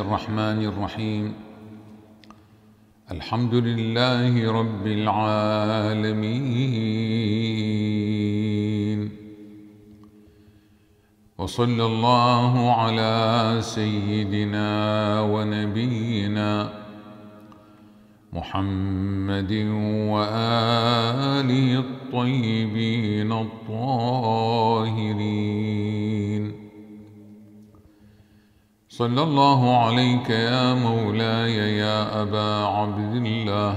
الرحمن الرحيم الحمد لله رب العالمين وصلى الله على سيدنا ونبينا محمد وآله الطيبين الطاهرين صلى الله عليك يا مولاي يا أبا عبد الله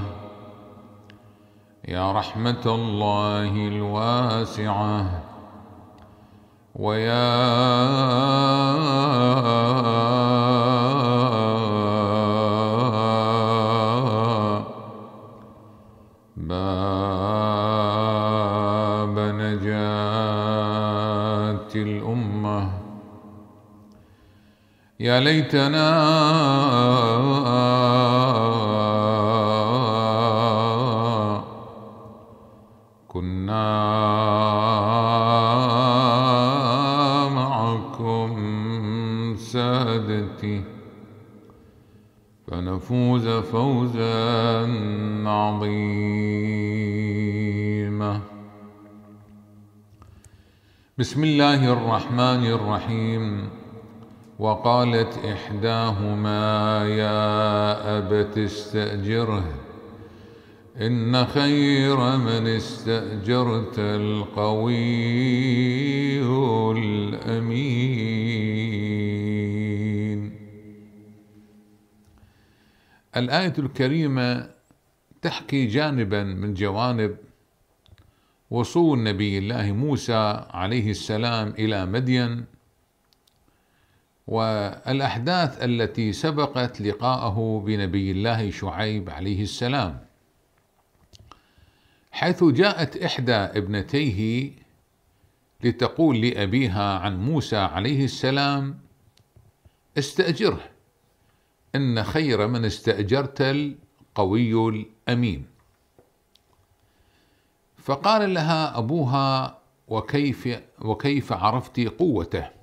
يا رحمة الله الواسعة ويا يا ليتنا كنا معكم سادتي فنفوز فوزا عظيما بسم الله الرحمن الرحيم وقالت إحداهما يا أبت استأجره إن خير من استأجرت القوي الأمين الآية الكريمة تحكي جانبا من جوانب وصول نبي الله موسى عليه السلام إلى مدين والاحداث التي سبقت لقاءه بنبي الله شعيب عليه السلام حيث جاءت احدى ابنتيه لتقول لابيها عن موسى عليه السلام استاجره ان خير من استاجرت القوي الامين فقال لها ابوها وكيف وكيف عرفت قوته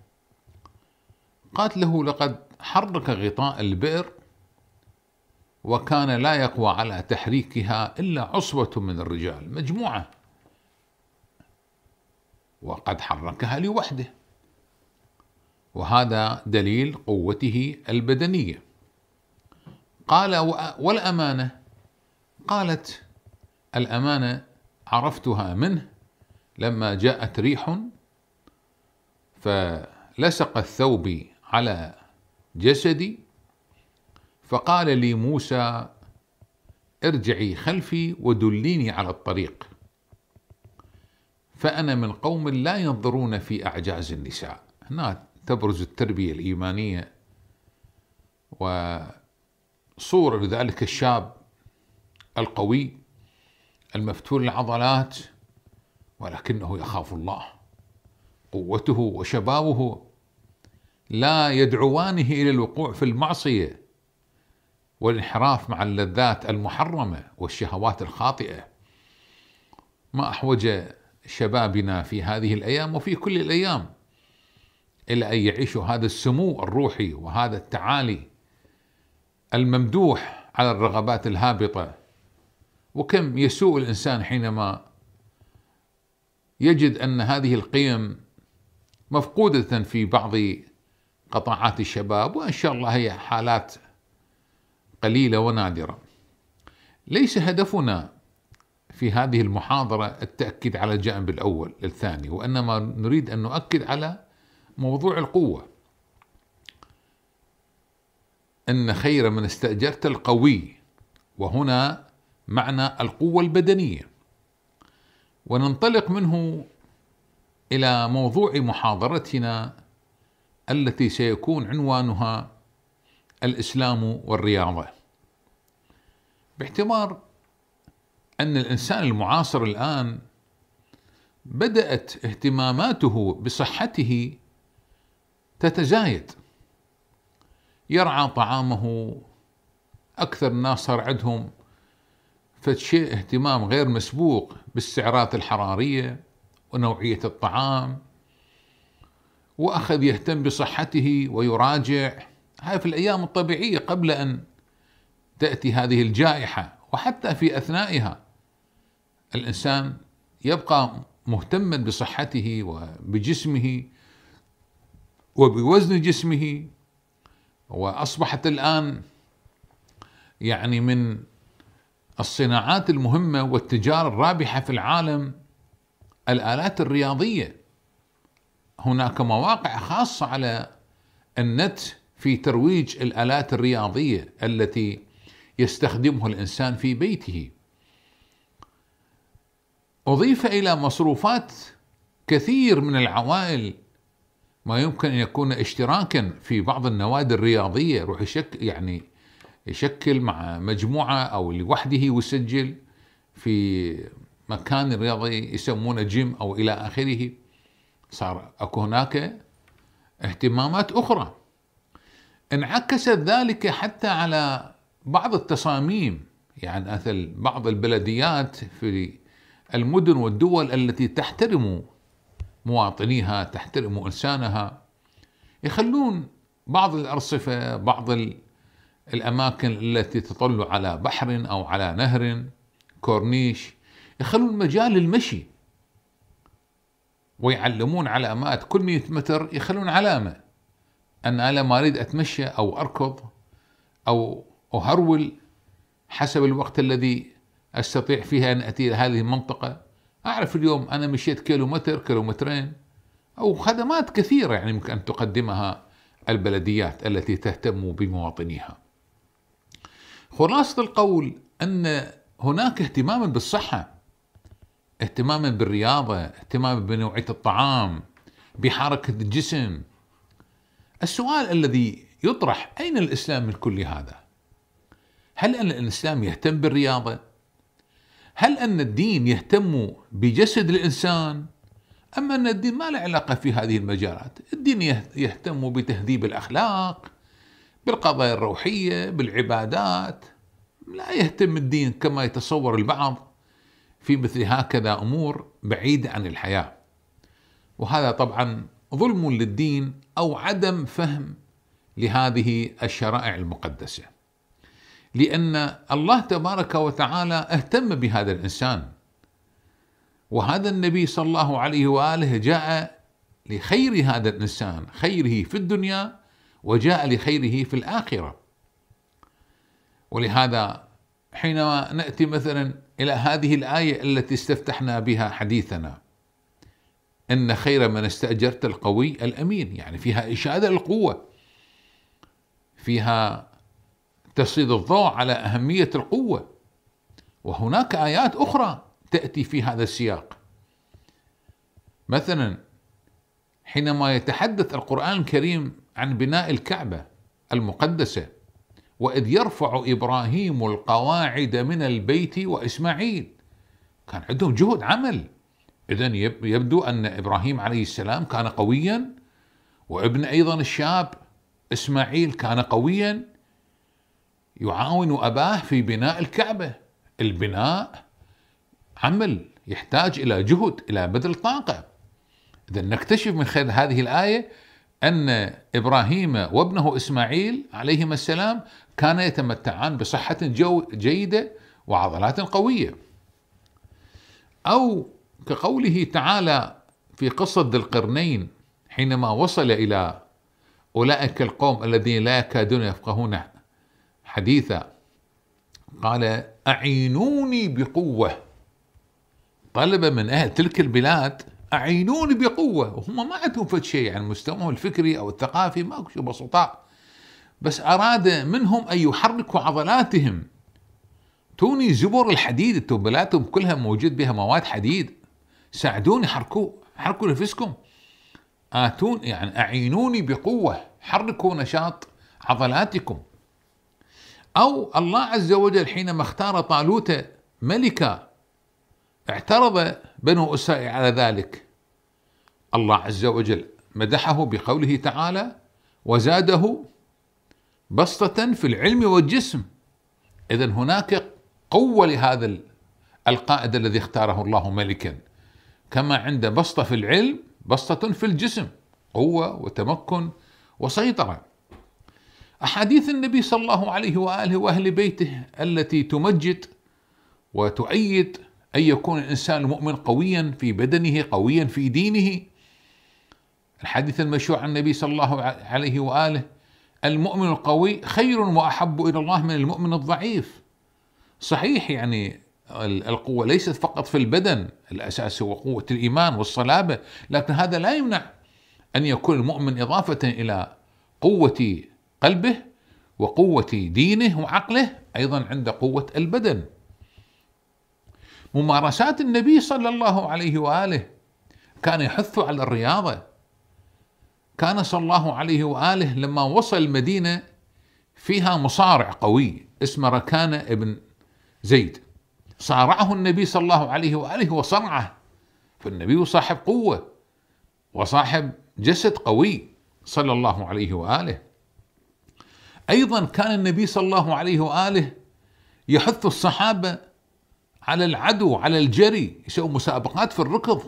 قالت له لقد حرك غطاء البئر وكان لا يقوى على تحريكها إلا عصبة من الرجال مجموعة وقد حركها لوحده وهذا دليل قوته البدنية قال والأمانة قالت الأمانة عرفتها منه لما جاءت ريح فلسق الثوب على جسدي فقال لي موسى ارجعي خلفي ودليني على الطريق فأنا من قوم لا ينظرون في أعجاز النساء هنا تبرز التربية الإيمانية وصورة لذلك الشاب القوي المفتول العضلات ولكنه يخاف الله قوته وشبابه لا يدعوانه الى الوقوع في المعصيه والانحراف مع اللذات المحرمه والشهوات الخاطئه ما احوج شبابنا في هذه الايام وفي كل الايام الى ان يعيشوا هذا السمو الروحي وهذا التعالي الممدوح على الرغبات الهابطه وكم يسوء الانسان حينما يجد ان هذه القيم مفقوده في بعض قطاعات الشباب وإن شاء الله هي حالات قليلة ونادرة ليس هدفنا في هذه المحاضرة التأكيد على الجانب الأول الثاني وإنما نريد أن نؤكد على موضوع القوة إن خير من استأجرت القوي وهنا معنى القوة البدنية وننطلق منه إلى موضوع محاضرتنا التي سيكون عنوانها الاسلام والرياضه باعتبار ان الانسان المعاصر الان بدات اهتماماته بصحته تتزايد يرعى طعامه اكثر الناس صار عندهم فشيء اهتمام غير مسبوق بالسعرات الحراريه ونوعيه الطعام واخذ يهتم بصحته ويراجع هاي في الايام الطبيعيه قبل ان تاتي هذه الجائحه وحتى في اثنائها الانسان يبقى مهتما بصحته وبجسمه وبوزن جسمه واصبحت الان يعني من الصناعات المهمه والتجاره الرابحه في العالم الالات الرياضيه هناك مواقع خاصه على النت في ترويج الالات الرياضيه التي يستخدمه الانسان في بيته اضيف الى مصروفات كثير من العوائل ما يمكن ان يكون اشتراكا في بعض النوادي الرياضيه يروح يشك يعني يشكل مع مجموعه او لوحده ويسجل في مكان رياضي يسمونه جيم او الى اخره صار اكو هناك اهتمامات اخرى انعكست ذلك حتى على بعض التصاميم يعني مثل بعض البلديات في المدن والدول التي تحترم مواطنيها تحترم انسانها يخلون بعض الارصفه بعض الاماكن التي تطل على بحر او على نهر كورنيش يخلون مجال للمشي ويعلمون علامات كل 100 متر يخلون علامة أن أنا ما أريد أتمشى أو أركض أو أهرول حسب الوقت الذي أستطيع فيها أن أتي إلى هذه المنطقة أعرف اليوم أنا مشيت كيلو متر كيلو مترين أو خدمات كثيرة يعني ممكن أن تقدمها البلديات التي تهتم بمواطنيها خلاصة القول أن هناك اهتماما بالصحة اهتماما بالرياضة اهتماما بنوعية الطعام بحركة الجسم السؤال الذي يطرح أين الإسلام من كل هذا هل أن الإسلام يهتم بالرياضة هل أن الدين يهتم بجسد الإنسان أما أن الدين ما له علاقة في هذه المجالات الدين يهتم بتهذيب الأخلاق بالقضايا الروحية بالعبادات لا يهتم الدين كما يتصور البعض في مثل هكذا امور بعيده عن الحياه وهذا طبعا ظلم للدين او عدم فهم لهذه الشرائع المقدسه لان الله تبارك وتعالى اهتم بهذا الانسان وهذا النبي صلى الله عليه واله جاء لخير هذا الانسان خيره في الدنيا وجاء لخيره في الاخره ولهذا حينما ناتي مثلا الى هذه الايه التي استفتحنا بها حديثنا ان خير من استاجرت القوي الامين يعني فيها اشاده للقوه فيها تسليط الضوء على اهميه القوه وهناك ايات اخرى تاتي في هذا السياق مثلا حينما يتحدث القران الكريم عن بناء الكعبه المقدسه وإذ يرفع إبراهيم القواعد من البيت وإسماعيل كان عندهم جهد عمل إذا يبدو أن إبراهيم عليه السلام كان قويا وابن أيضا الشاب إسماعيل كان قويا يعاون أباه في بناء الكعبة البناء عمل يحتاج إلى جهد إلى بذل طاقة إذا نكتشف من خلال هذه الآية أن إبراهيم وابنه إسماعيل عليهما السلام كان يتمتعان بصحة جو جيدة وعضلات قوية أو كقوله تعالى في قصة ذي القرنين حينما وصل إلى أولئك القوم الذين لا يكادون يفقهون حديثا قال أعينوني بقوة طلب من أهل تلك البلاد أعينوني بقوة وهم ما عندهم فد شيء يعني مستواهم الفكري أو الثقافي ماكو شيء بسطاء بس أراد منهم أن يحركوا عضلاتهم توني زبر الحديد التوبلاتهم كلها موجود بها مواد حديد ساعدوني حركوا حركوا نفسكم آتون يعني أعينوني بقوة حركوا نشاط عضلاتكم أو الله عز وجل حينما اختار طالوت ملكا اعترض بنو اسرائيل على ذلك الله عز وجل مدحه بقوله تعالى وزاده بسطة في العلم والجسم إذا هناك قوة لهذا القائد الذي اختاره الله ملكا كما عند بسطة في العلم بسطة في الجسم قوة وتمكن وسيطرة أحاديث النبي صلى الله عليه وآله وأهل بيته التي تمجد وتؤيد أن يكون الإنسان المؤمن قويا في بدنه قويا في دينه الحديث المشروع عن النبي صلى الله عليه وآله المؤمن القوي خير وأحب إلى الله من المؤمن الضعيف صحيح يعني القوة ليست فقط في البدن الأساس هو قوة الإيمان والصلابة لكن هذا لا يمنع أن يكون المؤمن إضافة إلى قوة قلبه وقوة دينه وعقله أيضا عند قوة البدن ممارسات النبي صلى الله عليه واله كان يحث على الرياضه كان صلى الله عليه واله لما وصل المدينه فيها مصارع قوي اسمه ركانه ابن زيد صارعه النبي صلى الله عليه واله وصرعه فالنبي صاحب قوه وصاحب جسد قوي صلى الله عليه واله ايضا كان النبي صلى الله عليه واله يحث الصحابه على العدو على الجري يسوي مسابقات في الركض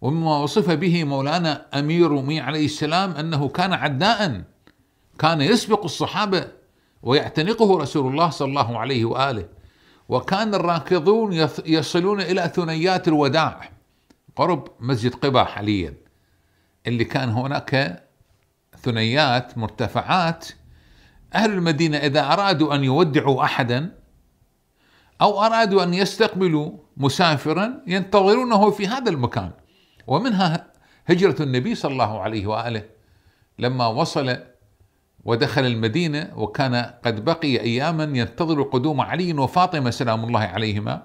ومما وصف به مولانا أمير رومي عليه السلام أنه كان عداء كان يسبق الصحابة ويعتنقه رسول الله صلى الله عليه وآله وكان الراكضون يصلون إلى ثنيات الوداع قرب مسجد قبا حاليا اللي كان هناك ثنيات مرتفعات أهل المدينة إذا أرادوا أن يودعوا أحدا أو أرادوا أن يستقبلوا مسافرا ينتظرونه في هذا المكان ومنها هجرة النبي صلى الله عليه وآله لما وصل ودخل المدينة وكان قد بقي أياما ينتظر قدوم علي وفاطمة سلام الله عليهما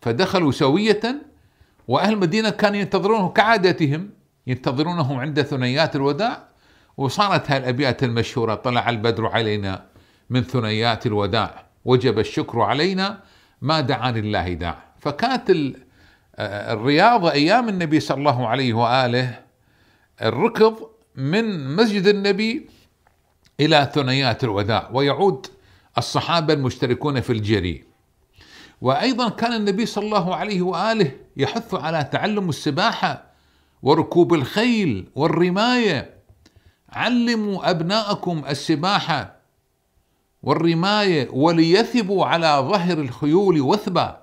فدخلوا سوية وأهل المدينة كانوا ينتظرونه كعادتهم ينتظرونه عند ثنيات الوداع وصارت هالأبيات المشهورة طلع البدر علينا من ثنيات الوداع وجب الشكر علينا ما دعا لله داع فكانت آه، الرياضة أيام النبي صلى الله عليه وآله الركض من مسجد النبي إلى ثنيات الوداع ويعود الصحابة المشتركون في الجري وأيضا كان النبي صلى الله عليه وآله يحث على تعلم السباحة وركوب الخيل والرماية علموا أبناءكم السباحة والرماية وليثبوا على ظهر الخيول وثبا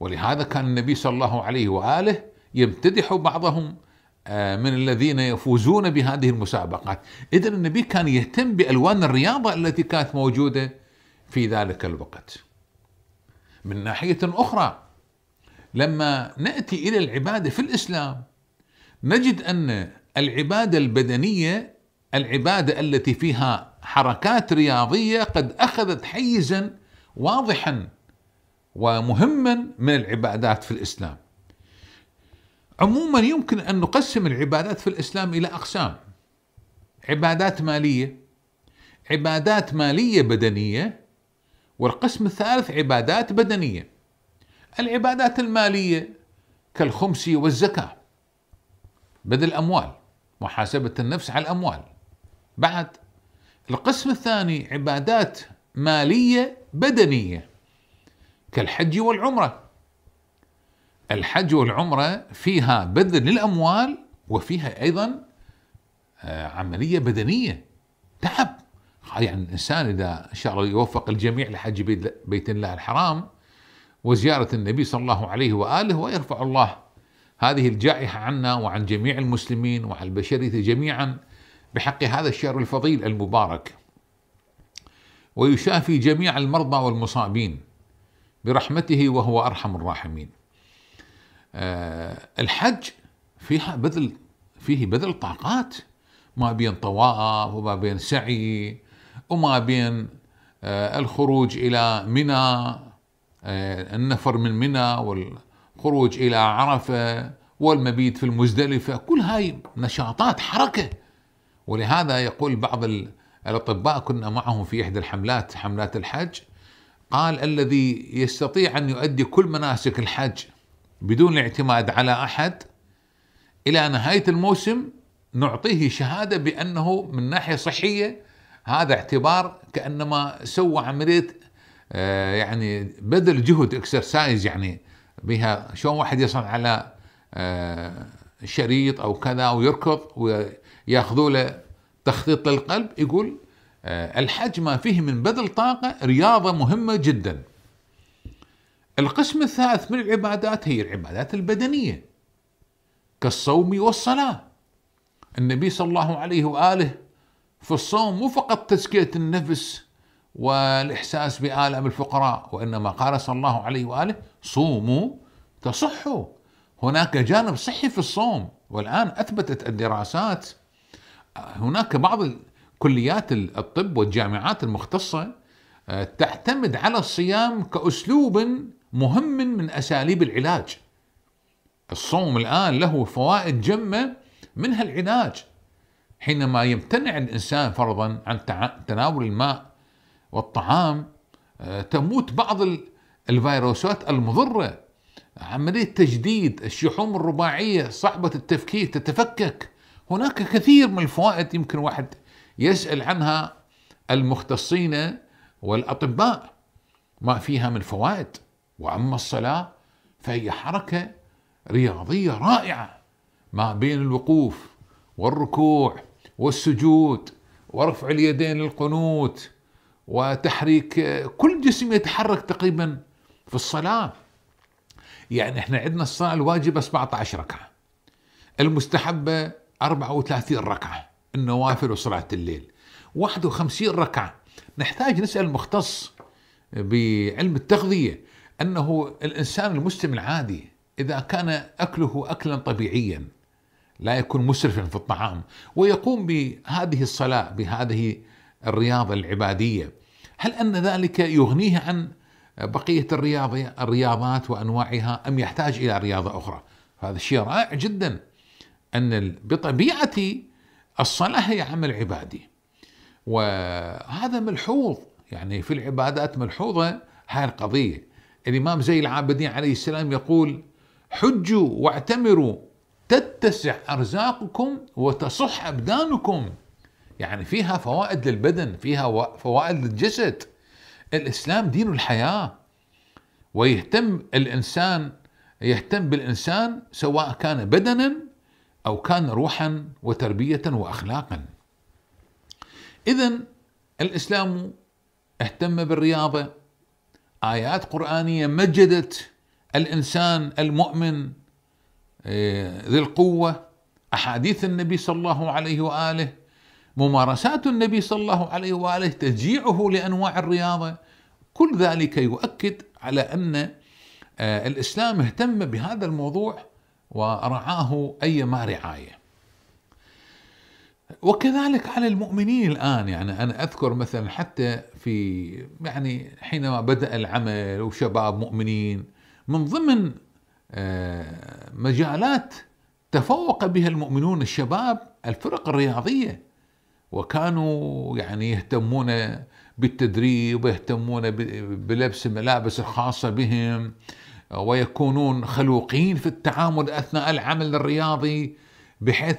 ولهذا كان النبي صلى الله عليه وآله يمتدح بعضهم آه، من الذين يفوزون بهذه المسابقات إذا النبي كان يهتم بألوان الرياضة التي كانت موجودة في ذلك الوقت من ناحية أخرى لما نأتي إلى العبادة في الإسلام نجد أن العبادة البدنية العبادة التي فيها حركات رياضيه قد اخذت حيزا واضحا ومهما من العبادات في الاسلام. عموما يمكن ان نقسم العبادات في الاسلام الى اقسام. عبادات ماليه عبادات ماليه بدنيه والقسم الثالث عبادات بدنيه. العبادات الماليه كالخمس والزكاه. بذل الاموال محاسبه النفس على الاموال. بعد القسم الثاني عبادات ماليه بدنيه كالحج والعمره الحج والعمره فيها بذل للاموال وفيها ايضا آه، عمليه بدنيه تعب يعني الانسان اذا ان شاء الله يوفق الجميع لحج بيت الله الحرام وزياره النبي صلى الله عليه واله ويرفع الله هذه الجائحه عنا وعن جميع المسلمين وعن البشريه جميعا بحق هذا الشعر الفضيل المبارك ويشافي جميع المرضى والمصابين برحمته وهو أرحم الراحمين آه، الحج فيها بذل فيه بذل طاقات ما بين طواف وما بين سعي وما بين آه، الخروج إلى منى آه، النفر من منى والخروج إلى عرفة والمبيت في المزدلفة كل هاي نشاطات حركة ولهذا يقول بعض الأطباء كنا معهم في إحدى الحملات حملات الحج قال الذي يستطيع أن يؤدي كل مناسك الحج بدون الاعتماد على أحد إلى نهاية الموسم نعطيه شهادة بأنه من ناحية صحية هذا اعتبار كأنما سوى عملية آه، يعني بذل جهد اكسرسايز يعني بها شلون واحد يصل على آه، شريط او كذا ويركض ياخذوا له تخطيط للقلب يقول آه، الحج ما فيه من بذل طاقة رياضة مهمة جدا القسم الثالث من العبادات هي العبادات البدنية كالصوم والصلاة النبي صلى الله عليه وآله في الصوم مو فقط تزكية النفس والإحساس بآلام الفقراء وإنما قال صلى الله عليه وآله صوموا تصحوا هناك جانب صحي في الصوم والآن أثبتت الدراسات هناك بعض كليات الطب والجامعات المختصة آه، تعتمد على الصيام كأسلوب مهم من أساليب العلاج الصوم الآن له فوائد جمة منها العلاج حينما يمتنع الإنسان فرضا عن تناول الماء والطعام آه، تموت بعض الفيروسات المضرة عملية تجديد الشحوم الرباعية صعبة التفكيك تتفكك هناك كثير من الفوائد يمكن واحد يسأل عنها المختصين والأطباء ما فيها من فوائد وأما الصلاة فهي حركة رياضية رائعة ما بين الوقوف والركوع والسجود ورفع اليدين للقنوت وتحريك كل جسم يتحرك تقريبا في الصلاة يعني احنا عندنا الصلاة الواجبة 17 ركعة المستحبة 34 ركعة النوافل وصلاة الليل 51 ركعة نحتاج نسأل المختص بعلم التغذية أنه الإنسان المسلم العادي إذا كان أكله أكلا طبيعيا لا يكون مسرفا في الطعام ويقوم بهذه الصلاة بهذه الرياضة العبادية هل أن ذلك يغنيه عن بقية الرياضة الرياضات وأنواعها أم يحتاج إلى رياضة أخرى هذا شيء رائع جدا أن بطبيعتي الصلاة هي عمل عبادي وهذا ملحوظ يعني في العبادات ملحوظة هاي القضية الإمام زي العابدين عليه السلام يقول حجوا واعتمروا تتسع أرزاقكم وتصح أبدانكم يعني فيها فوائد للبدن فيها فوائد للجسد الإسلام دين الحياة ويهتم الإنسان يهتم بالإنسان سواء كان بدنا أو كان روحا وتربية وأخلاقا إذا الإسلام اهتم بالرياضة آيات قرآنية مجدت الإنسان المؤمن آه، ذي القوة أحاديث النبي صلى الله عليه وآله ممارسات النبي صلى الله عليه وآله تجيعه لأنواع الرياضة كل ذلك يؤكد على أن آه، الإسلام اهتم بهذا الموضوع ورعاه أيما رعاية وكذلك على المؤمنين الآن يعني أنا أذكر مثلا حتى في يعني حينما بدأ العمل وشباب مؤمنين من ضمن آه، مجالات تفوق بها المؤمنون الشباب الفرق الرياضية وكانوا يعني يهتمون بالتدريب ويهتمون بلبس الملابس الخاصة بهم ويكونون خلوقين في التعامل اثناء العمل الرياضي بحيث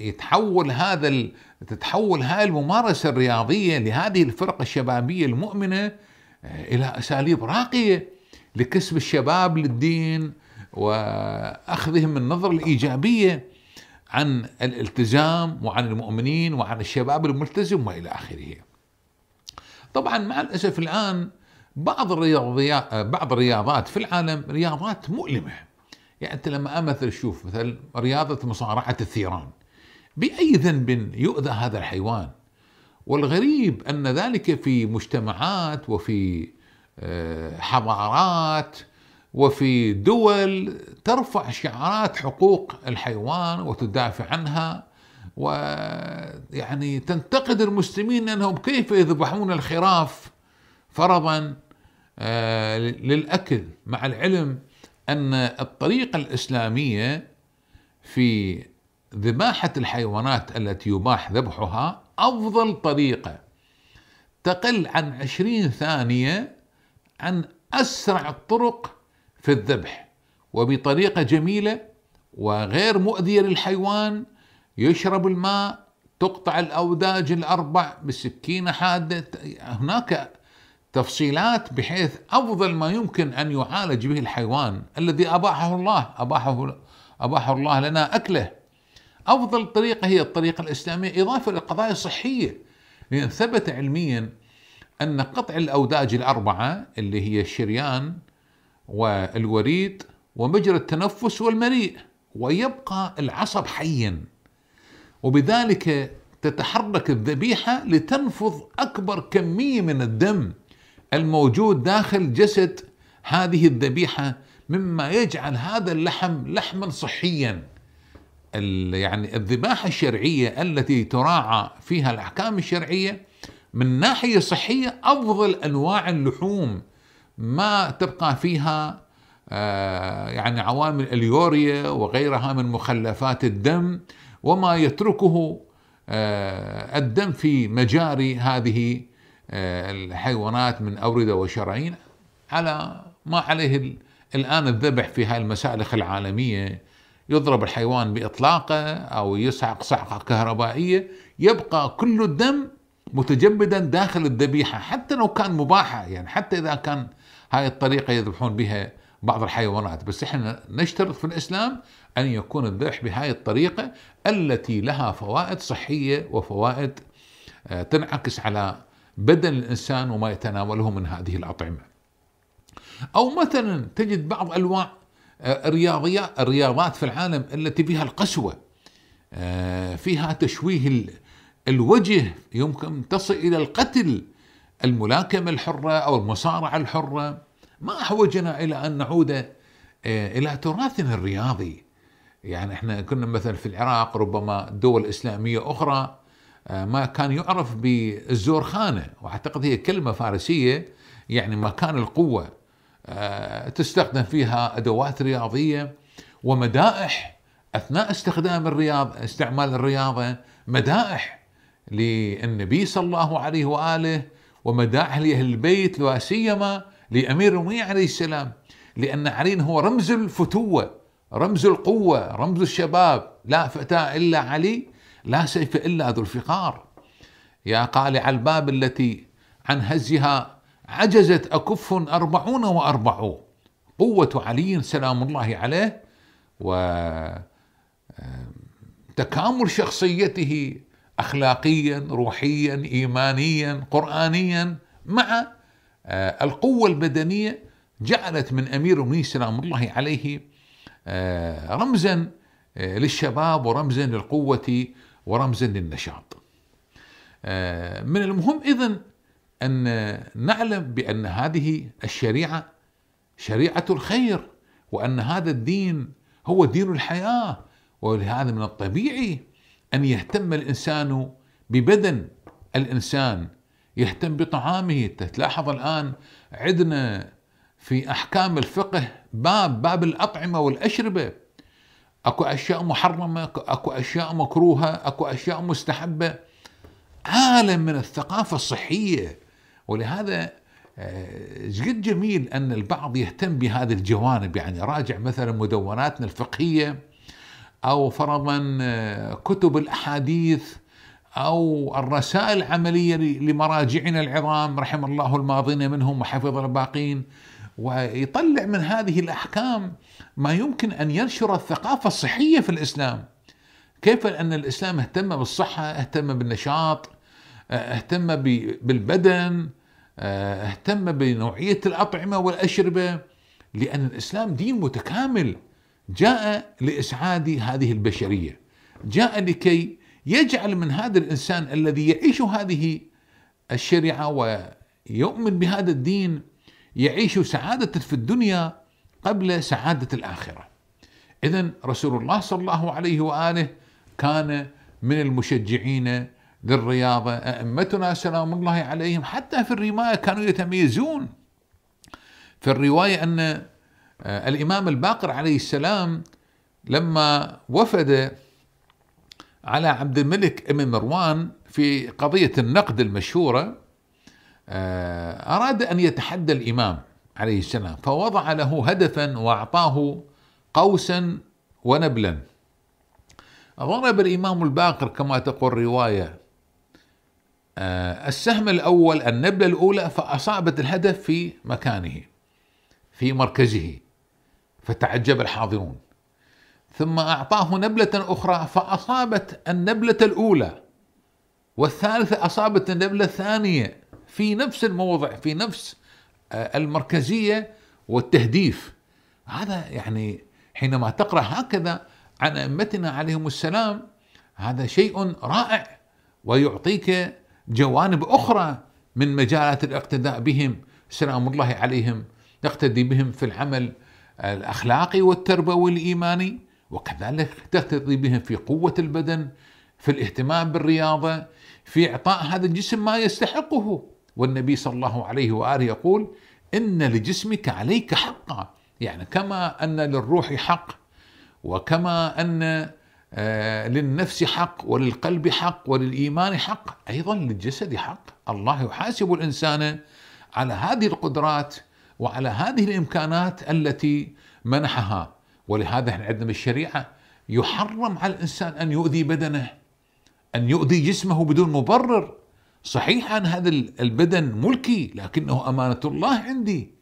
يتحول هذا تتحول هذه الممارسه الرياضيه لهذه الفرقه الشبابيه المؤمنه آه، الى اساليب راقيه لكسب الشباب للدين واخذهم النظره الايجابيه عن الالتزام وعن المؤمنين وعن الشباب الملتزم والى اخره. طبعا مع الاسف الان بعض الرياضيات بعض الرياضات في العالم رياضات مؤلمه يعني انت لما امثل شوف مثل رياضه مصارعه الثيران باي ذنب يؤذى هذا الحيوان والغريب ان ذلك في مجتمعات وفي آه، حضارات وفي دول ترفع شعارات حقوق الحيوان وتدافع عنها ويعني تنتقد المسلمين انهم كيف يذبحون الخراف فرضا آه، للاكل مع العلم ان الطريقه الاسلاميه في ذباحه الحيوانات التي يباح ذبحها افضل طريقه تقل عن عشرين ثانيه عن اسرع الطرق في الذبح وبطريقه جميله وغير مؤذيه للحيوان يشرب الماء تقطع الاوداج الاربع بسكينه حاده هناك تفصيلات بحيث أفضل ما يمكن أن يعالج به الحيوان الذي أباحه الله أباحه أباحه الله لنا أكله أفضل طريقة هي الطريقة الإسلامية إضافة للقضايا الصحية لأن ثبت علميا أن قطع الأوداج الأربعة اللي هي الشريان والوريد ومجرى التنفس والمريء ويبقى العصب حيا وبذلك تتحرك الذبيحة لتنفض أكبر كمية من الدم الموجود داخل جسد هذه الذبيحة مما يجعل هذا اللحم لحما صحيا يعني الذباحة الشرعية التي تراعى فيها الأحكام الشرعية من ناحية صحية أفضل أنواع اللحوم ما تبقى فيها آه، يعني عوامل اليوريا وغيرها من مخلفات الدم وما يتركه آه، الدم في مجاري هذه آه، الحيوانات من أوردة وشرايين على ما عليه الآن الذبح في هاي المسالخ العالمية يضرب الحيوان بإطلاقه أو يسعق صعقة كهربائية يبقى كل الدم متجمدا داخل الذبيحة حتى لو كان مباحة يعني حتى إذا كان هاي الطريقة يذبحون بها بعض الحيوانات بس احنا نشترط في الإسلام أن يكون الذبح بهاي الطريقة التي لها فوائد صحية وفوائد آه، تنعكس على بدن الإنسان وما يتناوله من هذه الأطعمة أو مثلا تجد بعض أنواع آه، الرياضيات الرياضات في العالم التي فيها القسوة آه، فيها تشويه الوجه يمكن تصل إلى القتل الملاكمة الحرة أو المصارعة الحرة ما أحوجنا إلى أن نعود آه، إلى تراثنا الرياضي يعني احنا كنا مثلا في العراق ربما دول إسلامية أخرى آه، ما كان يعرف بالزورخانة واعتقد هي كلمة فارسية يعني مكان القوة آه، تستخدم فيها أدوات رياضية ومدائح أثناء استخدام الرياض استعمال الرياضة مدائح للنبي صلى الله عليه وآله ومدائح لأهل البيت لا سيما لأمير المؤمنين عليه السلام لأن علي هو رمز الفتوة رمز القوة رمز الشباب لا فتى إلا علي لا سيف إلا ذو الفقار يا قالع الباب التي عن هزها عجزت أكف أربعون وأربعون قوة علي سلام الله عليه وتكامل شخصيته أخلاقيا روحيا إيمانيا قرآنيا مع آه، القوة البدنية جعلت من أمير المؤمنين سلام الله عليه آه، رمزا آه، للشباب ورمزا للقوة ورمزا للنشاط آه، من المهم إذن أن نعلم بأن هذه الشريعة شريعة الخير وأن هذا الدين هو دين الحياة ولهذا من الطبيعي أن يهتم الإنسان ببدن الإنسان يهتم بطعامه تلاحظ الآن عندنا في أحكام الفقه باب باب الأطعمة والأشربة اكو اشياء محرمه اكو اشياء مكروهه اكو اشياء مستحبه عالم من الثقافه الصحيه ولهذا جد آه، جميل ان البعض يهتم بهذه الجوانب يعني راجع مثلا مدوناتنا الفقهيه او فرضا آه، كتب الاحاديث او الرسائل العمليه لمراجعنا العظام رحم الله الماضين منهم وحفظ الباقين ويطلع من هذه الأحكام ما يمكن أن ينشر الثقافة الصحية في الإسلام كيف أن الإسلام اهتم بالصحة اهتم بالنشاط آه، اهتم بالبدن آه، اهتم بنوعية الأطعمة والأشربة لأن الإسلام دين متكامل جاء لإسعاد هذه البشرية جاء لكي يجعل من هذا الإنسان الذي يعيش هذه الشريعة ويؤمن بهذا الدين يعيش سعادة في الدنيا قبل سعادة الآخرة إذا رسول الله صلى الله عليه وآله كان من المشجعين للرياضة أئمتنا سلام الله عليهم حتى في الرماية كانوا يتميزون في الرواية أن آه، الإمام الباقر عليه السلام لما وفد على عبد الملك بن مروان في قضية النقد المشهورة آه، أراد أن يتحدى الإمام عليه السلام فوضع له هدفا وأعطاه قوسا ونبلا ضرب الإمام الباقر كما تقول رواية آه، السهم الأول النبلة الأولى فأصابت الهدف في مكانه في مركزه فتعجب الحاضرون ثم أعطاه نبلة أخرى فأصابت النبلة الأولى والثالثة أصابت النبلة الثانية في نفس الموضع في نفس آه، المركزية والتهديف هذا يعني حينما تقرأ هكذا عن أئمتنا عليهم السلام هذا شيء رائع ويعطيك جوانب أخرى من مجالات الاقتداء بهم سلام الله عليهم تقتدي بهم في العمل الأخلاقي والتربوي الإيماني وكذلك تقتدي بهم في قوة البدن في الاهتمام بالرياضة في إعطاء هذا الجسم ما يستحقه والنبي صلى الله عليه وآله يقول إن لجسمك عليك حقا يعني كما أن للروح حق وكما أن آه، للنفس حق وللقلب حق وللإيمان حق أيضا للجسد حق الله يحاسب الإنسان على هذه القدرات وعلى هذه الإمكانات التي منحها ولهذا احنا عندنا بالشريعة يحرم على الإنسان أن يؤذي بدنه أن يؤذي جسمه بدون مبرر صحيح أن هذا البدن ملكي لكنه أمانة الله عندي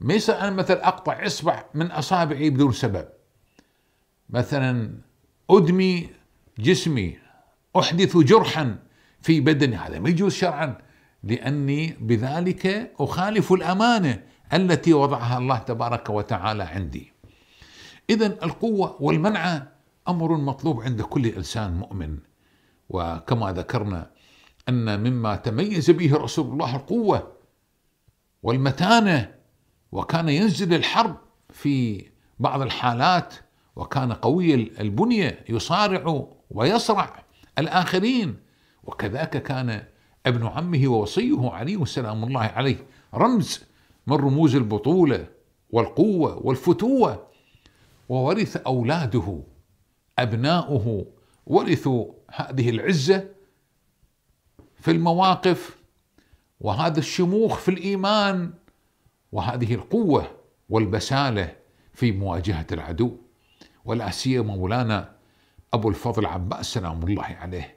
ما يصير أنا مثلا أقطع إصبع من أصابعي بدون سبب مثلا أدمي جسمي أحدث جرحا في بدني هذا ما يجوز شرعا لأني بذلك أخالف الأمانة التي وضعها الله تبارك وتعالى عندي إذا القوة والمنعة أمر مطلوب عند كل إنسان مؤمن وكما ذكرنا أن مما تميز به رسول الله القوة والمتانة وكان ينزل الحرب في بعض الحالات وكان قوي البنية يصارع ويصرع الآخرين وكذاك كان ابن عمه ووصيه علي سلام الله عليه رمز من رموز البطولة والقوة والفتوة وورث أولاده أبناؤه ورثوا هذه العزة في المواقف وهذا الشموخ في الايمان وهذه القوه والبساله في مواجهه العدو ولا سيما مولانا ابو الفضل عباس سلام الله عليه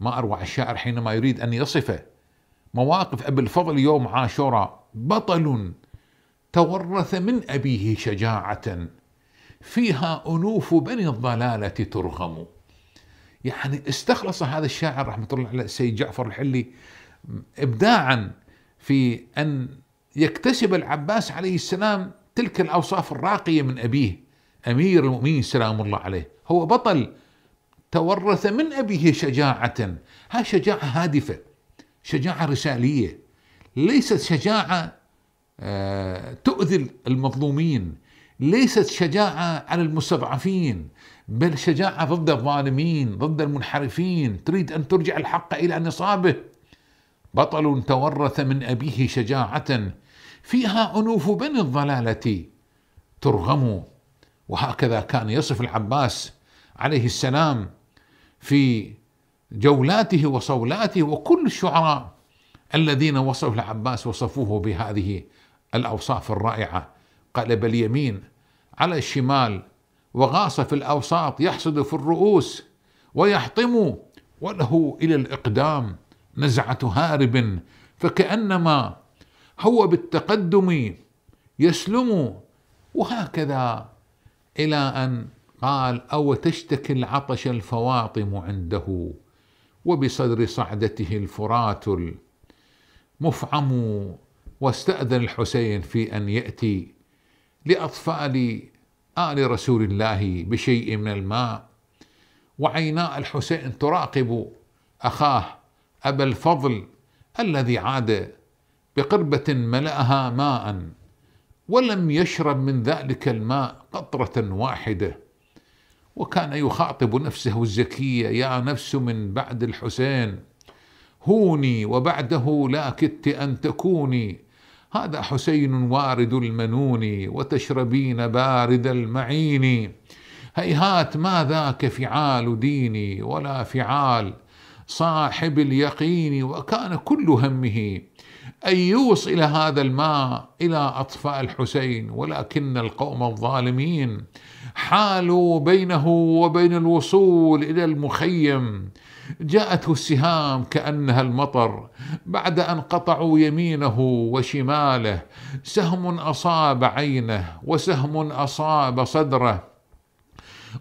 ما اروع الشاعر حينما يريد ان يصفه مواقف ابي الفضل يوم عاشوراء بطل تورث من ابيه شجاعه فيها انوف بني الضلاله ترغم يعني استخلص هذا الشاعر رحمه الله عليه السيد جعفر الحلي ابداعا في ان يكتسب العباس عليه السلام تلك الاوصاف الراقيه من ابيه امير المؤمنين سلام الله عليه هو بطل تورث من ابيه شجاعه ها شجاعه هادفه شجاعه رساليه ليست شجاعه آه، تؤذي المظلومين ليست شجاعه على المستضعفين بل شجاعة ضد الظالمين ضد المنحرفين تريد أن ترجع الحق إلى نصابه بطل تورث من أبيه شجاعة فيها أنوف بني الضلالة ترغم وهكذا كان يصف العباس عليه السلام في جولاته وصولاته وكل الشعراء الذين وصفوا العباس وصفوه بهذه الأوصاف الرائعة قال اليمين على الشمال وغاص في الأوساط يحصد في الرؤوس ويحطم وله إلى الإقدام نزعة هارب فكأنما هو بالتقدم يسلم وهكذا إلى أن قال أو تشتكي العطش الفواطم عنده وبصدر صعدته الفرات المفعم واستأذن الحسين في أن يأتي لأطفال آل رسول الله بشيء من الماء وعينا الحسين تراقب أخاه أبا الفضل الذي عاد بقربة ملأها ماء ولم يشرب من ذلك الماء قطرة واحدة وكان يخاطب نفسه الزكية يا نفس من بعد الحسين هوني وبعده لا كدت أن تكوني هذا حسين وارد المنون وتشربين بارد المعين هيهات ما ذاك فعال ديني ولا فعال صاحب اليقين وكان كل همه أن يوصل هذا الماء إلى أطفاء الحسين ولكن القوم الظالمين حالوا بينه وبين الوصول إلى المخيم جاءته السهام كانها المطر بعد ان قطعوا يمينه وشماله سهم اصاب عينه وسهم اصاب صدره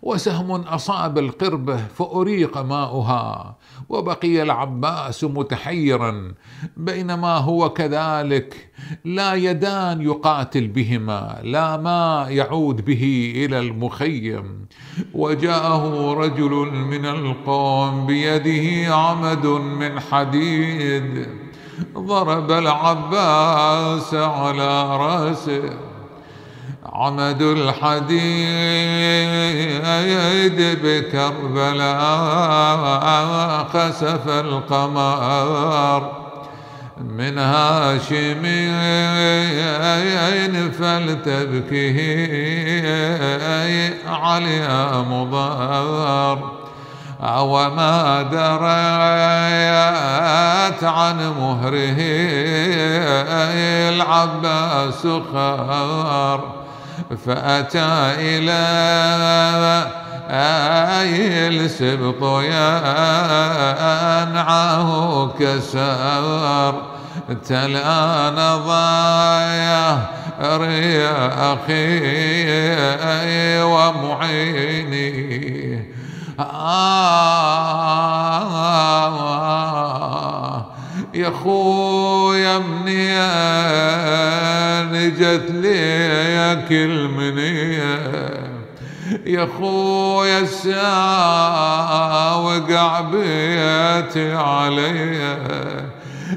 وسهم أصاب القربة فأريق ماؤها وبقي العباس متحيرا بينما هو كذلك لا يدان يقاتل بهما لا ماء يعود به إلى المخيم وجاءه رجل من القوم بيده عمد من حديد ضرب العباس على راسه عمد الحديد بكربلاء خسف القمر من هاشمين فلتبكه عليا مضار وما دريت عن مهره العباس خار فأتى إلى آيل سبط ينعه كسر تلا نظايا ريا أخي ومعيني آه يا خويا منين يعني جت لي كلمنيه يا خويا الساعة وقع بيتي عليا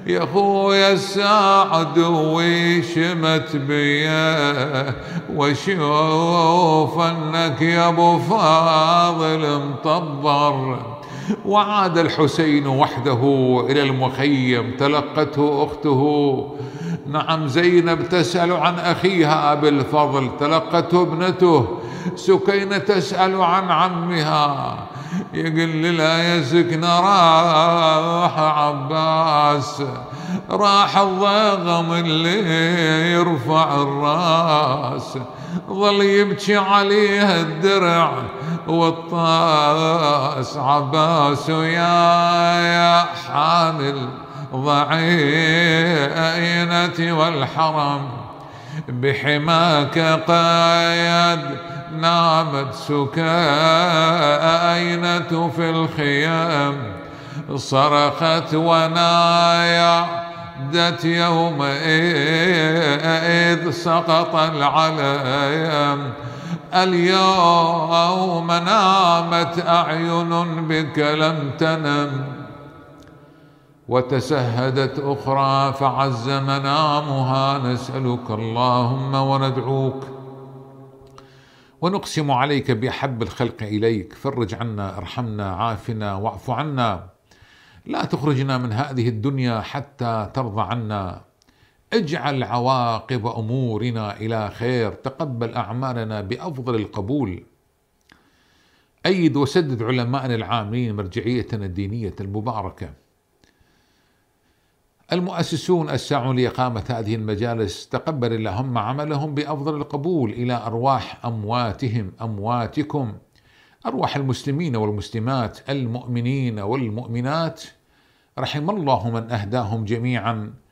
يا خويا الساعة دوي شمت بيا واشوف انك يا ابو فاضل مطبر وعاد الحسين وحده الى المخيم تلقته اخته نعم زينب تسأل عن أخيها أبي الفضل تلقته ابنته سكينة تسأل عن عمها يقول لا يسكنا راح عباس راح الضغم اللي يرفع الراس ظل يبكي عليها الدرع والطاس عباس ويا يا حامل ضعينة والحرم بحماك قايد نامت سكائنة في الخيام صرخت ونايا دت يوم إذ سقط العليم اليوم نامت أعين بك لم تنم وتسهدت أخرى فعز منامها نسألك اللهم وندعوك ونقسم عليك بأحب الخلق إليك فرج عنا ارحمنا عافنا واعف عنا لا تخرجنا من هذه الدنيا حتى ترضى عنا اجعل عواقب أمورنا إلى خير تقبل أعمالنا بأفضل القبول أيد وسدد علمائنا العاملين مرجعيتنا الدينية المباركة المؤسسون السعوا لإقامة هذه المجالس تقبل اللهم عملهم بأفضل القبول إلى أرواح أمواتهم أمواتكم أرواح المسلمين والمسلمات المؤمنين والمؤمنات رحم الله من أهداهم جميعا